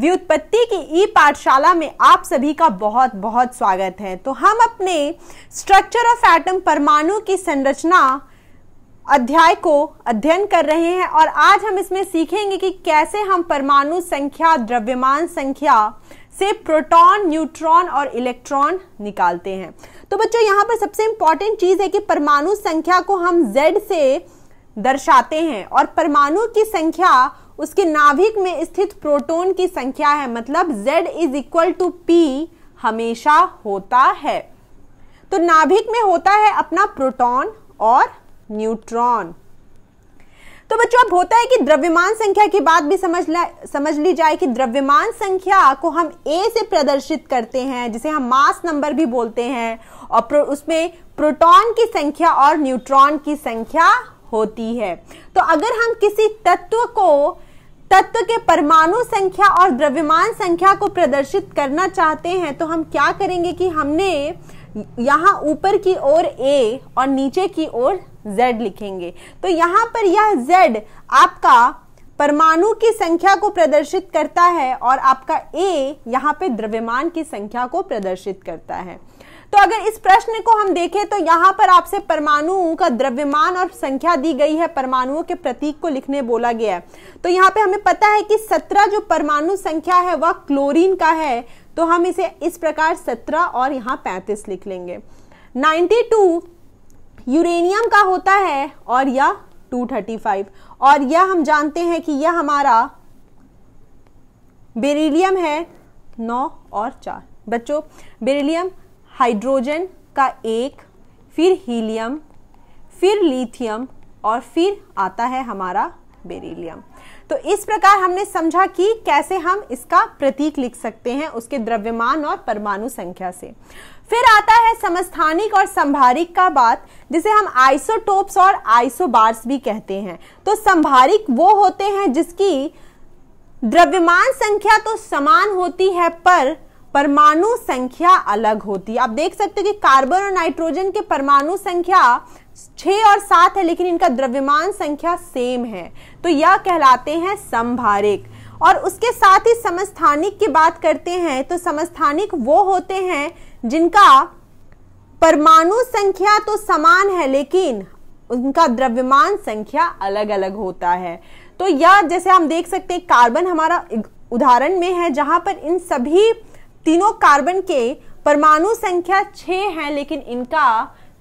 व्युत्पत्ति की ई पाठशाला में आप सभी का बहुत बहुत स्वागत है तो हम अपने स्ट्रक्चर ऑफ एटम परमाणु की संरचना अध्याय को अध्ययन कर रहे हैं और आज हम इसमें सीखेंगे कि कैसे हम परमाणु संख्या द्रव्यमान संख्या से प्रोटॉन न्यूट्रॉन और इलेक्ट्रॉन निकालते हैं तो बच्चों यहाँ पर सबसे इंपॉर्टेंट चीज़ है कि परमाणु संख्या को हम जेड से दर्शाते हैं और परमाणु की संख्या उसके नाभिक में स्थित प्रोटॉन की संख्या है मतलब Z is equal to P हमेशा होता है तो नाभिक में होता है अपना प्रोटॉन और न्यूट्रॉन तो बच्चों अब होता है कि द्रव्यमान संख्या की बात भी समझ ल समझ ली जाए कि द्रव्यमान संख्या को हम ए से प्रदर्शित करते हैं जिसे हम मास नंबर भी बोलते हैं और प्रो, उसमें प्रोटॉन की संख्या और न्यूट्रॉन की संख्या होती है तो अगर हम किसी तत्व को तत्व के परमाणु संख्या और द्रव्यमान संख्या को प्रदर्शित करना चाहते हैं तो हम क्या करेंगे कि हमने यहाँ ऊपर की ओर A और नीचे की ओर Z लिखेंगे तो यहाँ पर यह Z आपका परमाणु की संख्या को प्रदर्शित करता है और आपका A यहाँ पे द्रव्यमान की संख्या को प्रदर्शित करता है तो अगर इस प्रश्न को हम देखें तो यहाँ पर आपसे परमाणुओं का द्रव्यमान और संख्या दी गई है परमाणुओं के प्रतीक को लिखने बोला गया है तो यहाँ पे हमें पता है कि सत्रह जो परमाणु संख्या है वह क्लोरीन का है तो हम इसे इस प्रकार सत्रह और यहाँ पैंतीस लिख लेंगे नाइन्टी टू यूरेनियम का होता है और यह टू थर्टी फाइव और यह हम जानते हैं कि यह हमारा बेरिलियम है नौ और चार बच्चों बेरिलियम हाइड्रोजन का एक फिर हीलियम फिर लिथियम और फिर आता है हमारा बेरिलियम तो इस प्रकार हमने समझा कि कैसे हम इसका प्रतीक लिख सकते हैं उसके द्रव्यमान और परमाणु संख्या से फिर आता है समस्थानिक और संभारिक का बात जिसे हम आइसोटोप्स और आइसोबार्स भी कहते हैं तो संभारिक वो होते हैं जिसकी द्रव्यमान संख्या तो समान होती है पर परमाणु संख्या अलग होती है आप देख सकते हो कि कार्बन और नाइट्रोजन के परमाणु संख्या छह और सात है लेकिन इनका द्रव्यमान संख्या सेम है तो यह कहलाते हैं संभारिक और उसके साथ ही समस्थानिक की बात करते हैं तो समस्थानिक वो होते हैं जिनका परमाणु संख्या तो समान है लेकिन उनका द्रव्यमान संख्या अलग अलग होता है तो यह जैसे हम देख सकते हैं कार्बन हमारा उदाहरण में है जहां पर इन सभी तीनों कार्बन के परमाणु संख्या छह है लेकिन इनका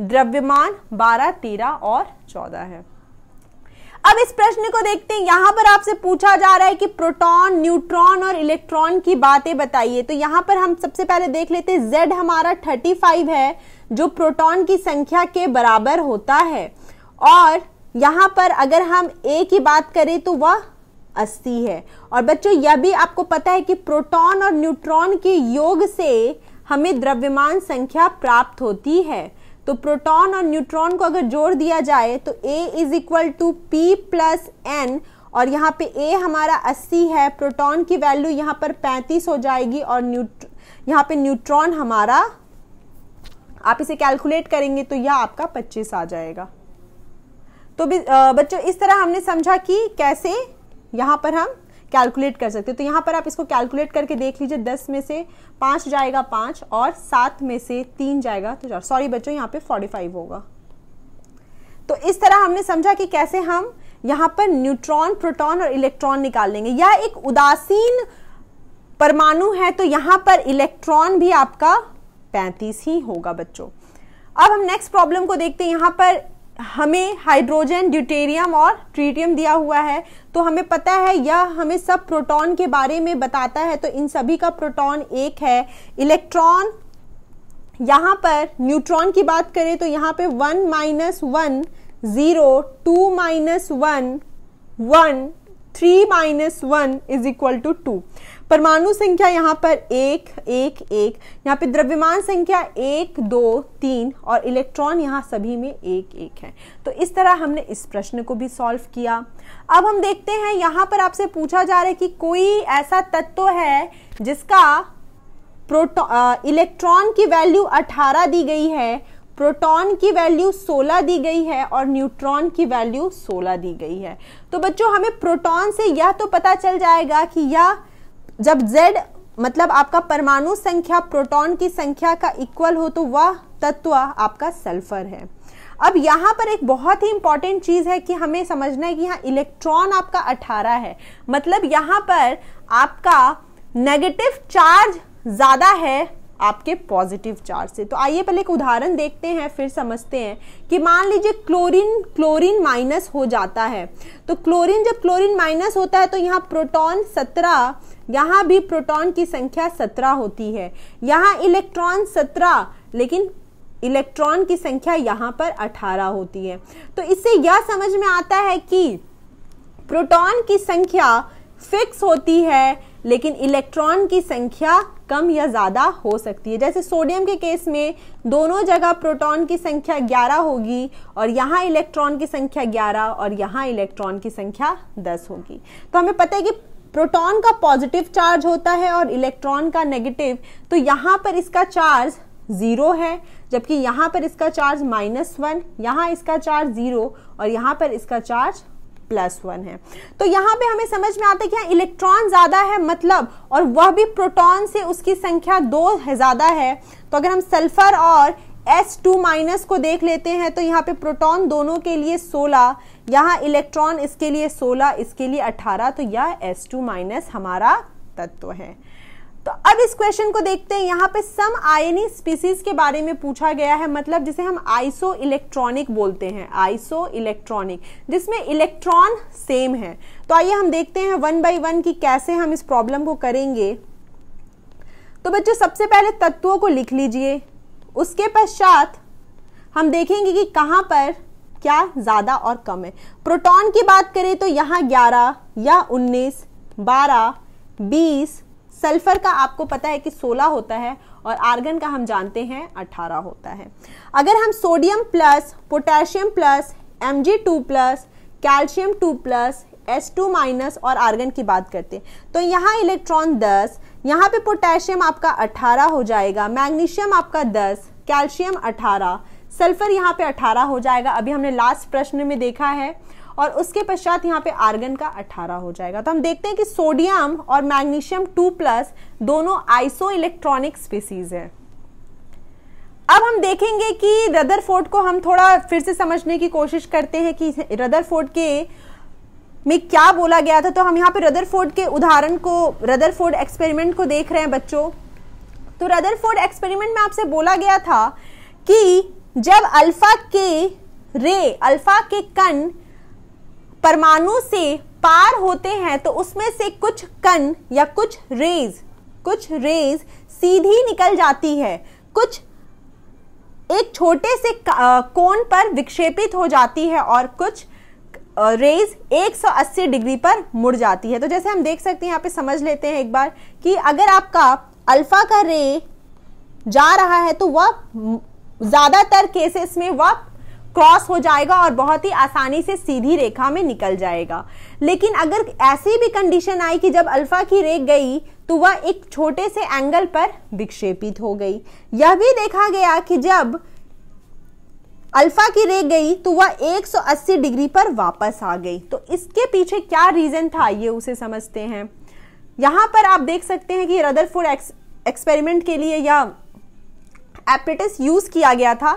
द्रव्यमान बारह तेरह और चौदह है अब इस प्रश्न को देखते हैं यहां पर आपसे पूछा जा रहा है कि प्रोटॉन, न्यूट्रॉन और इलेक्ट्रॉन की बातें बताइए तो यहां पर हम सबसे पहले देख लेते हैं जेड हमारा 35 है जो प्रोटॉन की संख्या के बराबर होता है और यहां पर अगर हम ए की बात करें तो वह अस्सी है और बच्चों यह भी आपको पता है कि प्रोटॉन और न्यूट्रॉन के योग से हमें द्रव्यमान संख्या प्राप्त होती है तो प्रोटॉन और न्यूट्रॉन को अगर जोड़ दिया जाए तो A is equal to P plus N और यहाँ पे ए हमारा अस्सी है प्रोटॉन की वैल्यू यहाँ पर पैंतीस हो जाएगी और न्यूट्र यहाँ पे न्यूट्रॉन हमारा आप इसे कैलकुलेट करेंगे तो यह आपका पच्चीस आ जाएगा तो बच्चों इस तरह हमने समझा कि कैसे यहाँ पर हम कैलकुलेट कर सकते हो तो यहाँ पर आप इसको कैलकुलेट करके देख लीजिए दस में से पाँच जाएगा पाँच और सात में से तीन जाएगा तो चार सॉरी बच्चों यहाँ पे फोर्टी फाइव होगा तो इस तरह हमने समझा कि कैसे हम यहाँ पर न्यूट्रॉन प्रोटॉन और इलेक्ट्रॉन निकाल लेंगे यह एक उदासीन परमाणु है तो यहाँ पर इलेक्ट्रॉन भी आपका पैंतीस ही होगा बच्चों अब हम नेक्स्ट प्रॉब्लम को देखते हैं यहाँ पर हमें हाइड्रोजन ड्यूटेरियम और ट्रीटियम दिया हुआ है तो हमें पता है यह हमें सब प्रोटॉन के बारे में बताता है तो इन सभी का प्रोटॉन एक है इलेक्ट्रॉन यहाँ पर न्यूट्रॉन की बात करें तो यहाँ पे one minus one zero two minus one one three minus one is equal to two परमाणु संख्या यहाँ पर एक एक एक यहाँ पे द्रव्यमान संख्या एक दो तीन और इलेक्ट्रॉन यहाँ सभी में एक एक है तो इस तरह हमने इस प्रश्न को भी सॉल्व किया अब हम देखते हैं यहाँ पर आपसे पूछा जा रहा है कि कोई ऐसा तत्व है जिसका प्रोटो इलेक्ट्रॉन की वैल्यू 18 दी गई है प्रोटॉन की वैल्यू 16 दी गई है और न्यूट्रॉन की वैल्यू 16 दी गई है तो बच्चों हमें प्रोटॉन से यह तो पता चल जाएगा कि यह जब Z मतलब आपका परमाणु संख्या प्रोटॉन की संख्या का इक्वल हो तो वह तत्व आपका सल्फर है अब यहाँ पर एक बहुत ही इंपॉर्टेंट चीज है कि हमें समझना है कि यहाँ इलेक्ट्रॉन आपका अठारह है मतलब यहाँ पर आपका नेगेटिव चार्ज ज्यादा है आपके पॉजिटिव चार्ज से तो आइए पहले एक उदाहरण देखते हैं फिर समझते हैं कि मान लीजिए क्लोरीन क्लोरीन माइनस हो जाता है तो क्लोरीन जब क्लोरीन माइनस होता है तो यहाँ प्रोटॉन सत्रह यहाँ भी प्रोटॉन की संख्या सत्रह होती है यहाँ इलेक्ट्रॉन सत्रह लेकिन इलेक्ट्रॉन की संख्या यहाँ पर अठारह होती है तो इससे यह समझ में आता है कि प्रोटॉन की संख्या फिक्स होती है लेकिन इलेक्ट्रॉन की संख्या कम या ज़्यादा हो सकती है जैसे सोडियम के केस में दोनों जगह प्रोटॉन की संख्या 11 होगी और यहाँ इलेक्ट्रॉन की संख्या 11 और यहाँ इलेक्ट्रॉन की संख्या 10 होगी तो हमें पता है कि प्रोटॉन का पॉजिटिव चार्ज होता है और इलेक्ट्रॉन का नेगेटिव तो यहाँ पर इसका चार्ज जीरो है जबकि यहाँ पर इसका चार्ज माइनस वन यहाँ इसका चार्ज जीरो और यहाँ पर इसका चार्ज प्लस वन है तो यहाँ पे हमें समझ में आता है कि यहाँ इलेक्ट्रॉन ज्यादा है मतलब और वह भी प्रोटॉन से उसकी संख्या दो है ज्यादा है तो अगर हम सल्फर और एस टू माइनस को देख लेते हैं तो यहाँ पे प्रोटॉन दोनों के लिए 16 यहाँ इलेक्ट्रॉन इसके लिए 16 इसके लिए 18 तो यह एस टू माइनस हमारा तत्व है तो अब इस क्वेश्चन को देखते हैं यहाँ पे सम आयनी स्पीसीज के बारे में पूछा गया है मतलब जिसे हम आइसो इलेक्ट्रॉनिक बोलते हैं आइसो इलेक्ट्रॉनिक जिसमें इलेक्ट्रॉन सेम है तो आइए हम देखते हैं वन बाई वन की कैसे हम इस प्रॉब्लम को करेंगे तो बच्चों सबसे पहले तत्वों को लिख लीजिए उसके पश्चात हम देखेंगे कि कहाँ पर क्या ज़्यादा और कम है प्रोटॉन की बात करें तो यहाँ 11 या 19, 12, 20, सल्फर का आपको पता है कि 16 होता है और आर्गन का हम जानते हैं 18 होता है अगर हम sodium plus potassium plus M two plus calcium two plus S two minus और आर्गन की बात करते हैं तो यहाँ इलेक्ट्रॉन दस यहाँ पे पोटेशियम आपका 18 हो जाएगा मैग्नीशियम आपका 10 कैल्शियम 18 सल्फर यहाँ पे 18 हो जाएगा अभी हमने लास्ट प्रश्न में देखा है और उसके पश्चात यहाँ पे आर्गन का 18 हो जाएगा तो हम देखते हैं कि सोडियम और मैग्नीशियम 2 प्लस दोनों आइसो इलेक्ट्रॉनिक स्पीसीज है अब हम देखेंगे कि रदरफोर्ड को हम थोड़ा फिर से समझने की कोशिश करते हैं कि रदरफोर्ड के में क्या बोला गया था तो हम यहाँ पे रदरफोर्ड के उदाहरण को रदरफोर्ड एक्सपेरिमेंट को देख रहे हैं बच्चों तो रदरफोर्ड एक्सपेरिमेंट में आपसे बोला गया था कि जब अल्फा के रे अल्फा के कण परमाणु से पार होते हैं तो उसमें से कुछ कण या कुछ रेज कुछ रेज सीधी निकल जाती है कुछ एक छोटे से कोण पर विक्षेपित हो जाती है और कुछ रेज 180 डिग्री पर मुड़ जाती है तो जैसे हम देख सकते हैं यहाँ पे समझ लेते हैं एक बार कि अगर आपका अल्फा का रे जा रहा है तो वह ज़्यादातर केसेस में वह क्रॉस हो जाएगा और बहुत ही आसानी से सीधी रेखा में निकल जाएगा लेकिन अगर ऐसी भी कंडीशन आई कि जब अल्फा की रे गई तो वह एक छोटे से एंगल पर विक्षेपित हो गई यह भी देखा गया कि जब अल्फा की रे गई तो वह 180 डिग्री पर वापस आ गई तो इसके पीछे क्या रीज़न था ये उसे समझते हैं यहाँ पर आप देख सकते हैं कि रदर एक्स, एक्सपेरिमेंट के लिए या एपरेटिस यूज़ किया गया था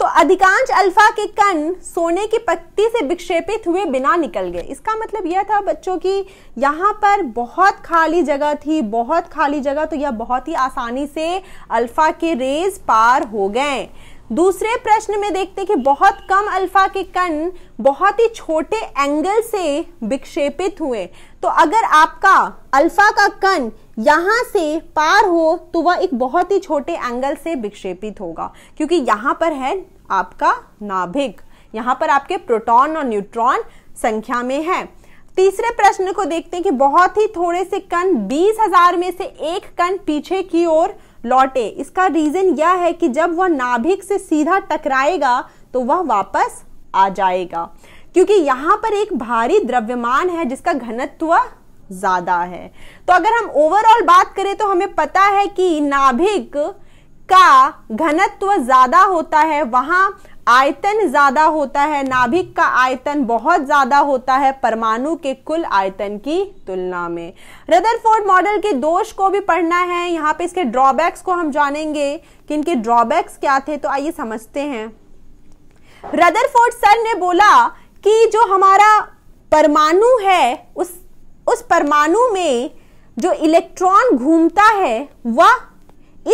तो अधिकांश अल्फा के कण सोने की पत्ती से विक्षेपित हुए बिना निकल गए इसका मतलब यह था बच्चों की यहाँ पर बहुत खाली जगह थी बहुत खाली जगह तो यह बहुत ही आसानी से अल्फा के रेज पार हो गए दूसरे प्रश्न में देखते हैं कि बहुत कम अल्फा के कण बहुत ही छोटे एंगल से विक्षेपित हुए तो अगर आपका अल्फा का कण यहां से पार हो तो वह एक बहुत ही छोटे एंगल से विक्षेपित होगा क्योंकि यहां पर है आपका नाभिक यहां पर आपके प्रोटॉन और न्यूट्रॉन संख्या में है तीसरे प्रश्न को देखते हैं कि बहुत ही थोड़े से कण बीस हजार में से एक कण पीछे की ओर लौटे इसका रीजन यह है कि जब वह नाभिक से सीधा टकराएगा तो वह वापस आ जाएगा क्योंकि यहाँ पर एक भारी द्रव्यमान है जिसका घनत्व ज्यादा है तो अगर हम ओवरऑल बात करें तो हमें पता है कि नाभिक का घनत्व ज्यादा होता है वहां आयतन ज्यादा होता है नाभिक का आयतन बहुत ज्यादा होता है परमाणु के कुल आयतन की तुलना में रदरफोर्ड मॉडल के दोष को भी पढ़ना है यहाँ पे इसके ड्रॉबैक्स को हम जानेंगे कि इनके ड्रॉबैक्स क्या थे तो आइए समझते हैं रदरफोर्ड सर ने बोला कि जो हमारा परमाणु है उस उस परमाणु में जो इलेक्ट्रॉन घूमता है वह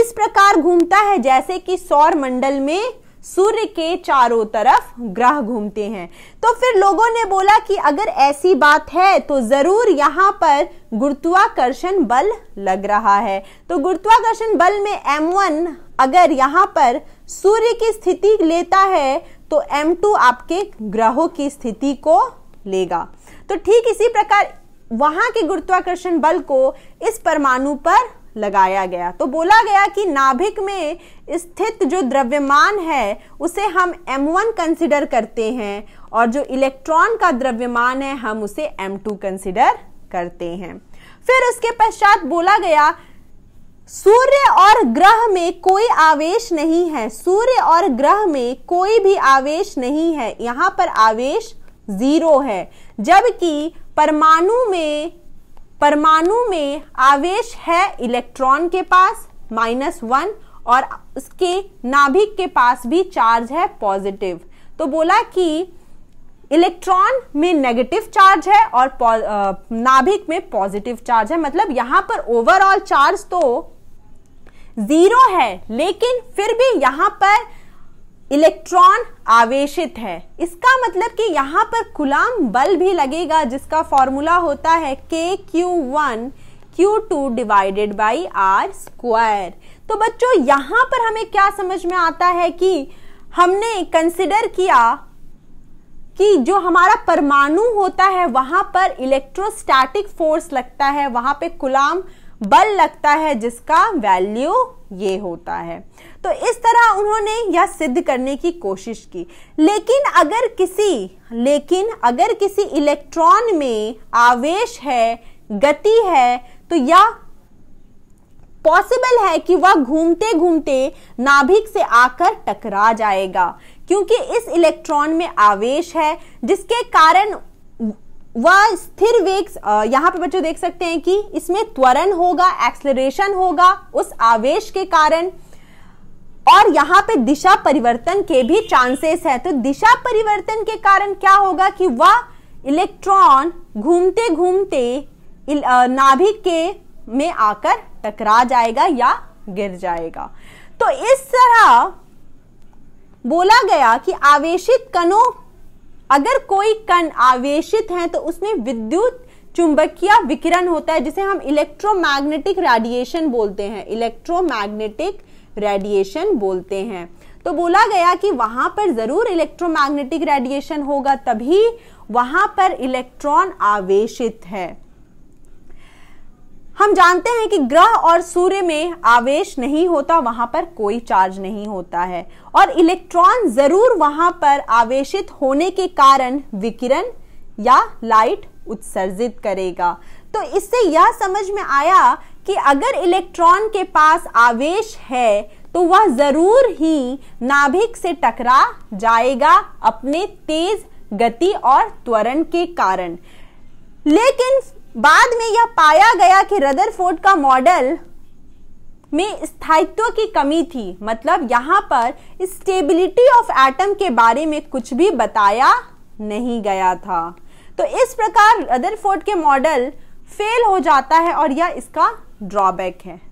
इस प्रकार घूमता है जैसे कि सौर मंडल में सूर्य के चारों तरफ ग्रह घूमते हैं तो फिर लोगों ने बोला कि अगर ऐसी बात है तो जरूर यहाँ पर गुरुत्वाकर्षण बल लग रहा है तो गुरुत्वाकर्षण बल में M1 अगर यहाँ पर सूर्य की स्थिति लेता है तो M2 आपके ग्रहों की स्थिति को लेगा तो ठीक इसी प्रकार वहां के गुरुत्वाकर्षण बल को इस परमाणु पर लगाया गया तो बोला गया कि नाभिक में स्थित जो द्रव्यमान है उसे हम m1 कंसिडर करते हैं और जो इलेक्ट्रॉन का द्रव्यमान है हम उसे m2 कंसिडर करते हैं फिर उसके पश्चात बोला गया सूर्य और ग्रह में कोई आवेश नहीं है सूर्य और ग्रह में कोई भी आवेश नहीं है यहां पर आवेश जीरो है जबकि परमाणु में परमाणु में आवेश है इलेक्ट्रॉन के पास माइनस वन और उसके नाभिक के पास भी चार्ज है पॉजिटिव तो बोला कि इलेक्ट्रॉन में नेगेटिव चार्ज है और नाभिक में पॉजिटिव चार्ज है मतलब यहां पर ओवरऑल चार्ज तो जीरो है लेकिन फिर भी यहां पर इलेक्ट्रॉन आवेशित है इसका मतलब कि यहां पर गुलाम बल भी लगेगा जिसका फॉर्मूला होता है के Q one Q two divided by R square तो बच्चों यहां पर हमें क्या समझ में आता है कि हमने कंसिडर किया कि जो हमारा परमाणु होता है वहां पर इलेक्ट्रोस्टैटिक फोर्स लगता है वहां पे गुलाम बल लगता है जिसका वैल्यू ये होता है तो इस तरह उन्होंने यह सिद्ध करने की कोशिश की लेकिन अगर किसी लेकिन अगर किसी इलेक्ट्रॉन में आवेश है गति है तो यह पॉसिबल है कि वह घूमते घूमते नाभिक से आकर टकरा जाएगा क्योंकि इस इलेक्ट्रॉन में आवेश है जिसके कारण वह स्थिर वेग यहाँ पे बच्चों देख सकते हैं कि इसमें त्वरण होगा एक्सलरेशन होगा उस आवेश के कारण और यहाँ पे दिशा परिवर्तन के भी चांसेस है तो दिशा परिवर्तन के कारण क्या होगा कि वह इलेक्ट्रॉन घूमते घूमते नाभिक के में आकर टकरा जाएगा या गिर जाएगा तो इस तरह बोला गया कि आवेशित कणों अगर कोई कण आवेशित है तो उसमें विद्युत चुंबकीय विकिरण होता है जिसे हम इलेक्ट्रोमैग्नेटिक रेडिएशन बोलते हैं इलेक्ट्रोमैग्नेटिक रेडिएशन बोलते हैं तो बोला गया कि वहां पर जरूर इलेक्ट्रोमैग्नेटिक रेडिएशन होगा तभी वहां पर इलेक्ट्रॉन आवेशित है हम जानते हैं कि ग्रह और सूर्य में आवेश नहीं होता वहां पर कोई चार्ज नहीं होता है और इलेक्ट्रॉन जरूर वहां पर आवेशित होने के कारण विकिरण या लाइट उत्सर्जित करेगा तो इससे यह समझ में आया कि अगर इलेक्ट्रॉन के पास आवेश है तो वह जरूर ही नाभिक से टकरा जाएगा अपने तेज गति और त्वरण के कारण लेकिन बाद में यह पाया गया कि रदरफोर्ड का मॉडल में स्थायित्व की कमी थी मतलब यहां पर स्टेबिलिटी ऑफ एटम के बारे में कुछ भी बताया नहीं गया था तो इस प्रकार रदरफोर्ड के मॉडल फेल हो जाता है और यह इसका ड्रॉबैक है